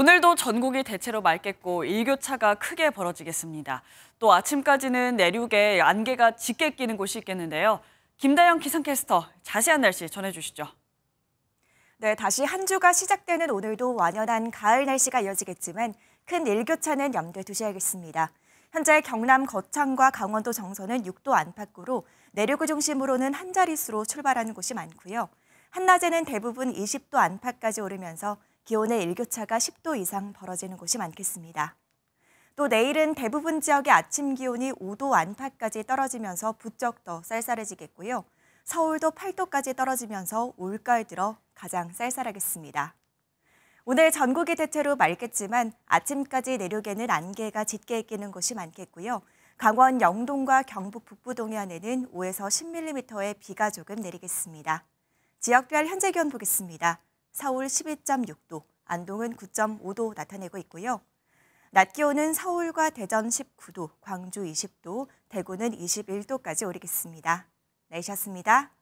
오늘도 전국이 대체로 맑겠고 일교차가 크게 벌어지겠습니다. 또 아침까지는 내륙에 안개가 짙게 끼는 곳이 있겠는데요. 김다영 기상캐스터 자세한 날씨 전해주시죠. 네, 다시 한 주가 시작되는 오늘도 완연한 가을 날씨가 이어지겠지만 큰 일교차는 염두에 두셔야겠습니다. 현재 경남 거창과 강원도 정선은 6도 안팎으로 내륙을 중심으로는 한 자릿수로 출발하는 곳이 많고요. 한낮에는 대부분 20도 안팎까지 오르면서 기온의 일교차가 10도 이상 벌어지는 곳이 많겠습니다. 또 내일은 대부분 지역의 아침 기온이 5도 안팎까지 떨어지면서 부쩍 더 쌀쌀해지겠고요. 서울도 8도까지 떨어지면서 올가을 들어 가장 쌀쌀하겠습니다. 오늘 전국이 대체로 맑겠지만 아침까지 내륙에는 안개가 짙게 끼는 곳이 많겠고요. 강원 영동과 경북 북부 동해안에는 5에서 10mm의 비가 조금 내리겠습니다. 지역별 현재 기온 보겠습니다. 서울 12.6도, 안동은 9.5도 나타내고 있고요. 낮 기온은 서울과 대전 19도, 광주 20도, 대구는 21도까지 오르겠습니다. 내셨습니다.